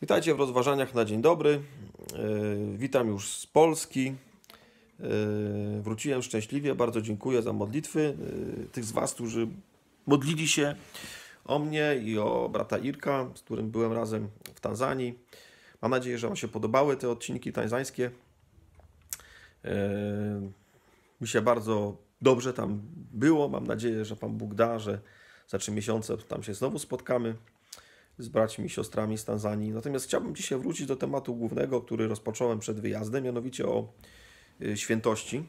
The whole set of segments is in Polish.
Witajcie w rozważaniach na dzień dobry. E, witam już z Polski. E, wróciłem szczęśliwie. Bardzo dziękuję za modlitwy e, tych z Was, którzy modlili się o mnie i o brata Irka, z którym byłem razem w Tanzanii. Mam nadzieję, że Wam się podobały te odcinki tanzańskie. Mi się bardzo dobrze tam było. Mam nadzieję, że Pan Bóg da, że za trzy miesiące tam się znowu spotkamy z braćmi i siostrami z Tanzanii. Natomiast chciałbym dzisiaj wrócić do tematu głównego, który rozpocząłem przed wyjazdem, mianowicie o y, świętości.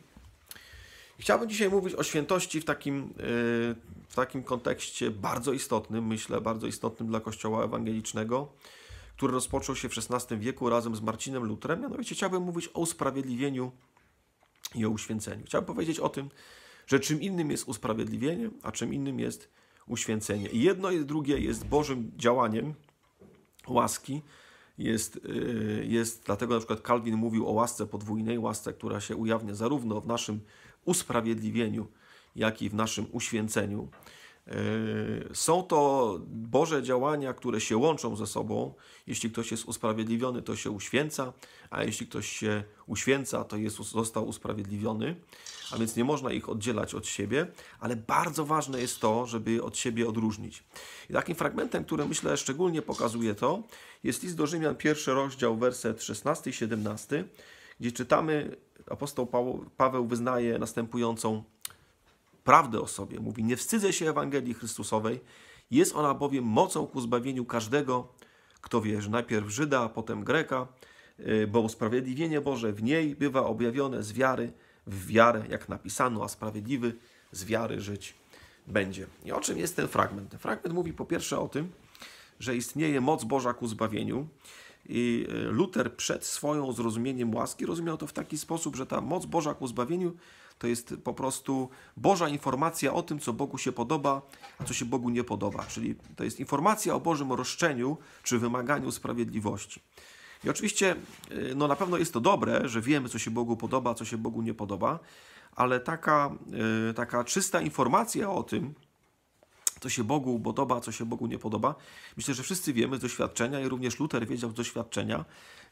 Chciałbym dzisiaj mówić o świętości w takim, y, w takim kontekście bardzo istotnym, myślę, bardzo istotnym dla Kościoła ewangelicznego, który rozpoczął się w XVI wieku razem z Marcinem Lutrem. Mianowicie chciałbym mówić o usprawiedliwieniu i o uświęceniu. Chciałbym powiedzieć o tym, że czym innym jest usprawiedliwienie, a czym innym jest uświęcenie. I jedno i drugie jest Bożym działaniem łaski. Jest, y, jest, dlatego na przykład Kalwin mówił o łasce podwójnej, łasce, która się ujawnia zarówno w naszym usprawiedliwieniu, jak i w naszym uświęceniu. Yy, są to Boże działania, które się łączą ze sobą. Jeśli ktoś jest usprawiedliwiony, to się uświęca, a jeśli ktoś się uświęca, to Jezus został usprawiedliwiony, a więc nie można ich oddzielać od siebie, ale bardzo ważne jest to, żeby od siebie odróżnić. I takim fragmentem, który myślę szczególnie pokazuje to, jest list do Rzymian, pierwszy rozdział, werset 16 i 17, gdzie czytamy, apostoł Paweł wyznaje następującą prawdę o sobie. Mówi: Nie wstydzę się Ewangelii Chrystusowej. Jest ona bowiem mocą ku zbawieniu każdego, kto wierzy, najpierw Żyda, a potem Greka, y, bo usprawiedliwienie Boże w niej bywa objawione z wiary w wiarę, jak napisano, a sprawiedliwy z wiary żyć będzie. I o czym jest ten fragment? Ten fragment mówi po pierwsze o tym, że istnieje moc Boża ku zbawieniu, i e, Luther przed swoją zrozumieniem łaski rozumiał to w taki sposób, że ta moc Boża ku zbawieniu to jest po prostu Boża informacja o tym, co Bogu się podoba, a co się Bogu nie podoba. Czyli to jest informacja o Bożym roszczeniu czy wymaganiu sprawiedliwości. I oczywiście, e, no na pewno jest to dobre, że wiemy, co się Bogu podoba, co się Bogu nie podoba, ale taka, e, taka czysta informacja o tym, co się Bogu podoba, a co się Bogu nie podoba. Myślę, że wszyscy wiemy z doświadczenia i również Luther wiedział z doświadczenia,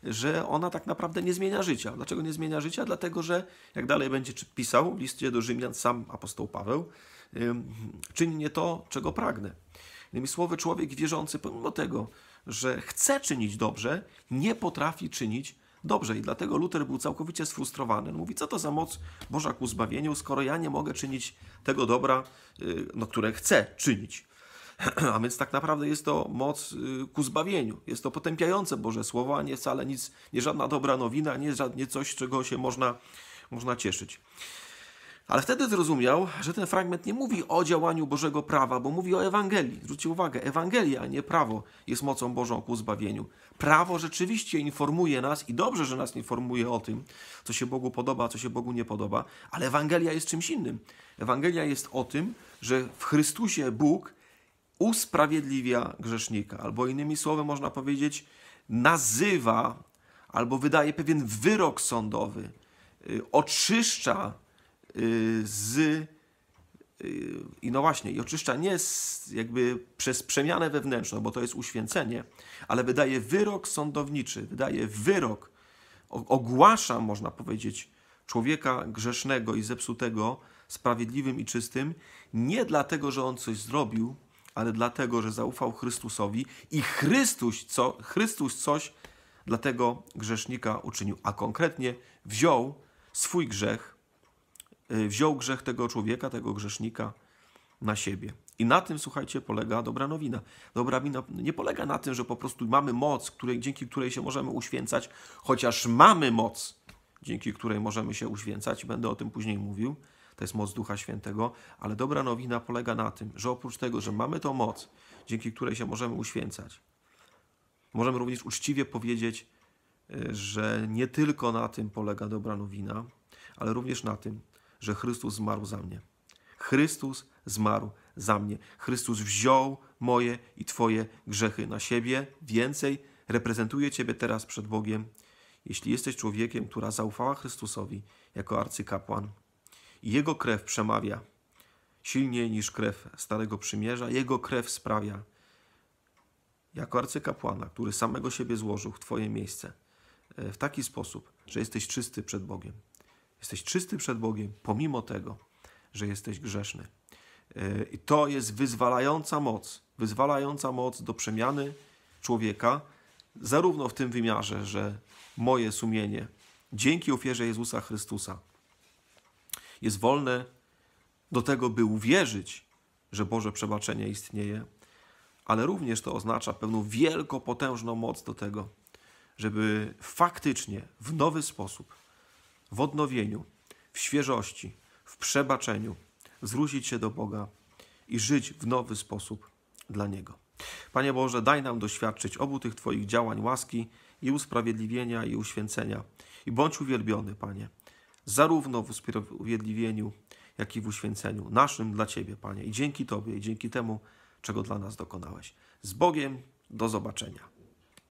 że ona tak naprawdę nie zmienia życia. Dlaczego nie zmienia życia? Dlatego, że jak dalej będzie pisał w liście do Rzymian sam apostoł Paweł, czyni nie to, czego pragnę. Innymi słowy, człowiek wierzący, pomimo tego, że chce czynić dobrze, nie potrafi czynić dobrze. I dlatego Luther był całkowicie sfrustrowany. mówi, co to za moc Boża ku zbawieniu, skoro ja nie mogę czynić tego dobra, y, no, które chcę czynić. A więc tak naprawdę jest to moc y, ku zbawieniu. Jest to potępiające Boże Słowo, a nie wcale nic, nie żadna dobra nowina, nie, żadnie coś, czego się można, można cieszyć. Ale wtedy zrozumiał, że ten fragment nie mówi o działaniu Bożego prawa, bo mówi o Ewangelii. Zwróćcie uwagę, Ewangelia, a nie prawo jest mocą Bożą ku zbawieniu. Prawo rzeczywiście informuje nas i dobrze, że nas informuje o tym, co się Bogu podoba, co się Bogu nie podoba, ale Ewangelia jest czymś innym. Ewangelia jest o tym, że w Chrystusie Bóg usprawiedliwia grzesznika, albo innymi słowy można powiedzieć, nazywa albo wydaje pewien wyrok sądowy, y, oczyszcza Y, z y, i no właśnie, i oczyszcza nie z, jakby przez przemianę wewnętrzną, bo to jest uświęcenie, ale wydaje wyrok sądowniczy, wydaje wyrok, ogłasza, można powiedzieć, człowieka grzesznego i zepsutego sprawiedliwym i czystym, nie dlatego, że on coś zrobił, ale dlatego, że zaufał Chrystusowi i Chrystus, co, Chrystus coś dla tego grzesznika uczynił, a konkretnie wziął swój grzech Y, wziął grzech tego człowieka, tego grzesznika na siebie. I na tym, słuchajcie, polega dobra nowina. Dobra nowina nie polega na tym, że po prostu mamy moc, której, dzięki której się możemy uświęcać, chociaż mamy moc, dzięki której możemy się uświęcać, będę o tym później mówił, to jest moc Ducha Świętego, ale dobra nowina polega na tym, że oprócz tego, że mamy tą moc, dzięki której się możemy uświęcać, możemy również uczciwie powiedzieć, y, że nie tylko na tym polega dobra nowina, ale również na tym, że Chrystus zmarł za mnie. Chrystus zmarł za mnie. Chrystus wziął moje i Twoje grzechy na siebie. Więcej, reprezentuje Ciebie teraz przed Bogiem, jeśli jesteś człowiekiem, która zaufała Chrystusowi jako arcykapłan. Jego krew przemawia silniej niż krew Starego Przymierza. Jego krew sprawia, jako arcykapłana, który samego siebie złożył w Twoje miejsce, e, w taki sposób, że jesteś czysty przed Bogiem. Jesteś czysty przed Bogiem, pomimo tego, że jesteś grzeszny. E, I to jest wyzwalająca moc, wyzwalająca moc do przemiany człowieka, zarówno w tym wymiarze, że moje sumienie dzięki ofierze Jezusa Chrystusa jest wolne do tego, by uwierzyć, że Boże przebaczenie istnieje, ale również to oznacza pewną wielkopotężną moc do tego, żeby faktycznie w nowy sposób w odnowieniu, w świeżości, w przebaczeniu, zwrócić się do Boga i żyć w nowy sposób dla Niego. Panie Boże, daj nam doświadczyć obu tych Twoich działań łaski i usprawiedliwienia i uświęcenia. I bądź uwielbiony, Panie, zarówno w usprawiedliwieniu, jak i w uświęceniu naszym dla Ciebie, Panie. I dzięki Tobie i dzięki temu, czego dla nas dokonałeś. Z Bogiem, do zobaczenia.